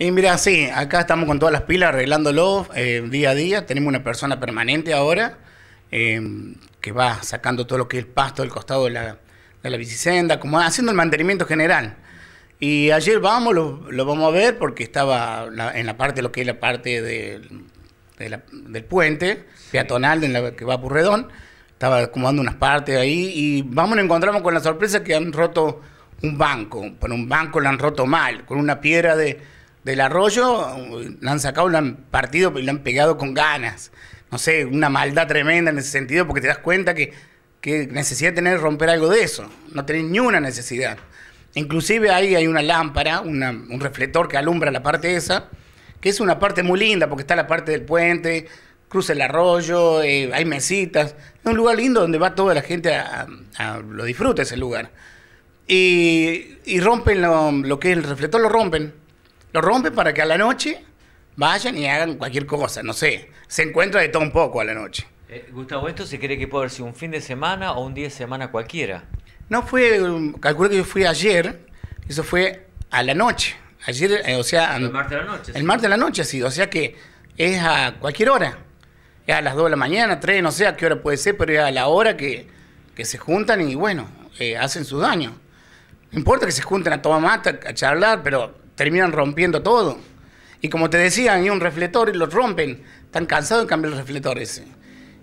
Y mira, sí, acá estamos con todas las pilas arreglándolo eh, día a día. Tenemos una persona permanente ahora em, que va sacando todo lo que es el pasto del costado de la, de bicicenda, como haciendo el mantenimiento general. Y ayer vamos, lo, vamos a ver porque estaba en la parte, lo que es la parte del, puente peatonal en la que va a Burredón. Estaba acomodando unas partes ahí y vamos, nos encontramos con la sorpresa que han roto un banco. Con un banco lo han roto mal, con una piedra de del arroyo lo han sacado, lo han partido y lo han pegado con ganas. No sé, una maldad tremenda en ese sentido, porque te das cuenta que, que necesidad de tener romper algo de eso. No tenés ni una necesidad. Inclusive ahí hay una lámpara, un reflector que alumbra la parte esa, que es una parte muy linda, porque está la parte del puente, cruza el arroyo, eh, hay mesitas. Es un lugar lindo donde va toda la gente a, lo disfruta ese lugar. Y, rompen lo, lo que es el reflector, lo rompen lo rompe para que a la noche vayan y hagan cualquier cosa, no sé. Se encuentra de todo un poco a la noche. Eh, Gustavo, ¿esto se cree que puede haber sido un fin de semana o un día de semana cualquiera? No fue, calculo que yo fui ayer, eso fue a la noche. Ayer, eh, o sea... El martes de la noche. El martes de la noche, sido O sea que es a cualquier hora. Es a las 2 de la mañana, 3, no sé a qué hora puede ser, pero es a la hora que, se juntan y bueno, eh, hacen su daño. No importa que se juntan a tomar mata, a charlar, pero terminan rompiendo todo. Y como te decían, hay un reflector y lo rompen. Están cansados de cambiar los reflector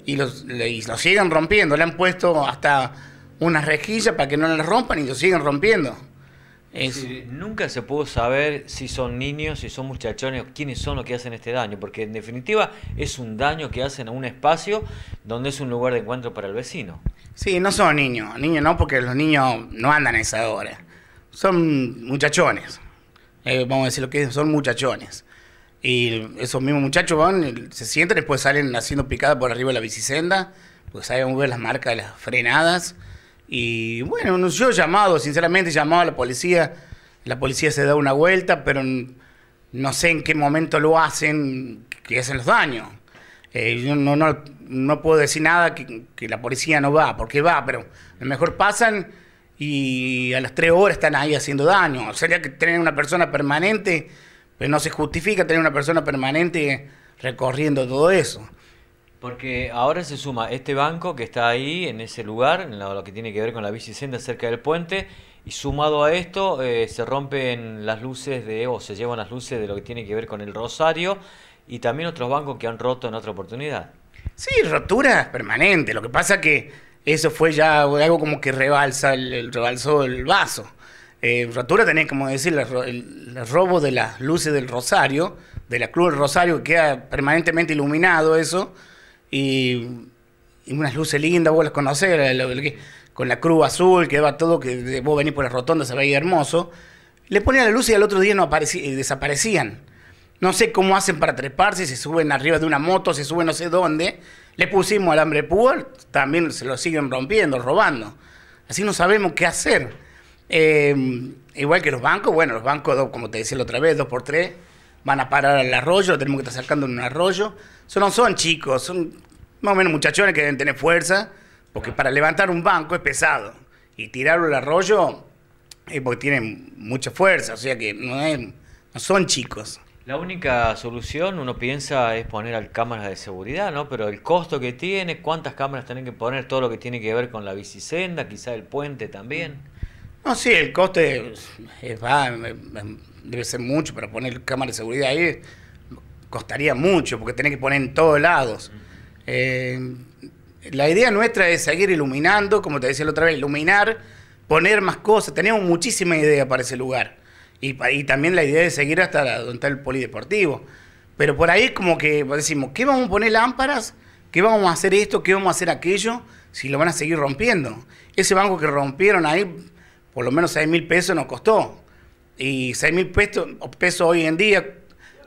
Y lo los siguen rompiendo. Le han puesto hasta unas rejillas para que no las rompan y lo siguen rompiendo. nunca se pudo saber si son niños, si son muchachones, quiénes son los que hacen este daño, porque en definitiva es un daño que hacen a un espacio donde es un lugar de encuentro para el vecino. Sí, no son niños, niños no, porque los niños no andan a esa hora, son muchachones. Eh, vamos a decir lo que son muchachones. Y esos mismos muchachos van, eh, se sientan, después salen haciendo picada por arriba de la bicicenda. pues ahí vamos a ver las marcas de las frenadas. Y bueno, yo he llamado, sinceramente he llamado a la policía, la policía se da una vuelta, pero no sé en qué momento lo hacen, que hacen los daños. Eh, yo no, no, no, puedo decir nada que, que la policía no va, porque va, pero a lo mejor pasan y a las tres horas están ahí haciendo daño. Sería que tener una persona permanente, pero pues no se justifica tener una persona permanente recorriendo todo eso. Porque ahora se suma este banco que está ahí, en ese lugar, en lo, que tiene que ver con la bicicenda cerca del puente, y sumado a esto eh, se rompen las luces de, o se llevan las luces de lo que tiene que ver con el Rosario, y también otros bancos que han roto en otra oportunidad. Sí, roturas permanente. Lo que pasa que eso fue ya algo como que rebalsa el, rebalsó el vaso. Eh, rotura tenés como decir el, robo de las luces del Rosario, de la Cruz del Rosario, que queda permanentemente iluminado eso, y, unas luces lindas, vos las conocés, con la cruz azul, que va todo, que vos venís por la rotonda, se veía hermoso. Le ponían la luz y al otro día no aparecían, eh, desaparecían. No sé cómo hacen para treparse, se suben arriba de una moto, se suben no sé dónde, le pusimos hambre púa, también se lo siguen rompiendo, robando. Así no sabemos qué hacer. Em, igual que los bancos, bueno, los bancos, como te decía la otra vez, dos por tres, van a parar al arroyo, tenemos que estar sacando en un arroyo. Eso no son chicos, son más o menos muchachones que deben tener fuerza, porque para levantar un banco es pesado. Y tirarlo al arroyo es porque tienen mucha fuerza, o sea que no son chicos. La única solución, uno piensa, es poner cámaras de seguridad, ¿no? Pero el costo que tiene, cuántas cámaras tienen que poner, todo lo que tiene que ver con la bicisenda, quizá el puente también. No, sí, el coste va, debe ser mucho, para poner cámaras de seguridad ahí costaría mucho, porque tenés que poner en todos lados. Eh, la idea nuestra es seguir iluminando, como te decía la otra vez, iluminar, poner más cosas. tenemos muchísima idea para ese lugar y, también la idea de seguir hasta la, donde está el polideportivo. Pero por ahí como que decimos, ¿qué vamos a poner lámparas? ¿Qué vamos a hacer esto? ¿Qué vamos a hacer aquello? Si lo van a seguir rompiendo. Ese banco que rompieron ahí, por lo menos 6 mil pesos nos costó. Y 6 mil pesos hoy en día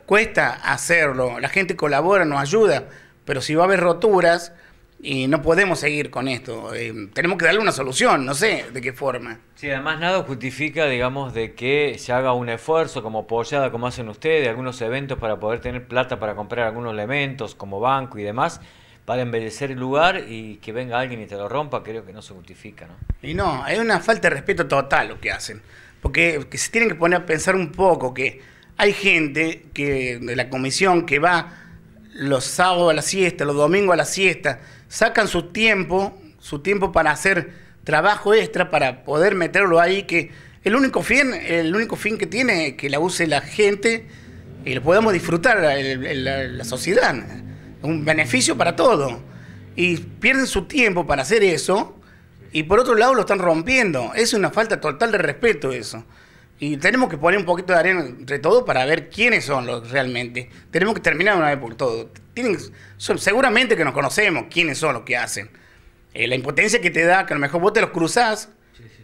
cuesta hacerlo. La gente colabora, nos ayuda. Pero si va a haber roturas, y no podemos seguir con esto. Eh, tenemos que darle una solución, no sé de qué forma. Sí, además nada justifica, digamos, de que se haga un esfuerzo como apoyada, como hacen ustedes, algunos eventos para poder tener plata para comprar algunos elementos como banco y demás, para embellecer el lugar y que venga alguien y te lo rompa, creo que no se justifica, ¿no? Y no, hay una falta de respeto total lo que hacen, porque se tienen que poner a pensar un poco que hay gente que de la comisión que va los sábados a la siesta, los domingos a la siesta, sacan su tiempo, su tiempo para hacer trabajo extra, para poder meterlo ahí, que el único fin, el único fin que tiene es que la use la gente y lo podamos disfrutar la, la, sociedad. Un beneficio para todos. Y pierden su tiempo para hacer eso y por otro lado lo están rompiendo. Es una falta total de respeto eso. Y tenemos que poner un poquito de arena entre todo para ver quiénes son los realmente. Tenemos que terminar una vez por todo. Tienen, seguramente que nos conocemos quiénes son los que hacen. Eh, la impotencia que te da, que a lo mejor vos te los cruzás,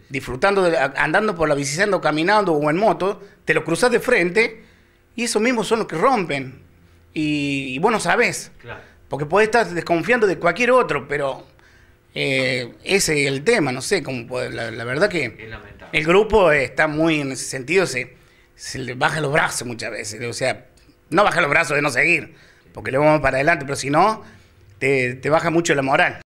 disfrutando, andando por la bicicleta, caminando o en moto, te los cruzás de frente y esos mismos son los que rompen. Y, bueno vos sabés. Porque puedes estar desconfiando de cualquier otro, pero eh, ese es el tema, no sé cómo puede la, verdad que el grupo eh, está muy en ese sentido, se, le baja los brazos muchas veces. O sea, no baja los brazos de no seguir, porque le vamos para adelante, pero si no, te baja mucho la moral.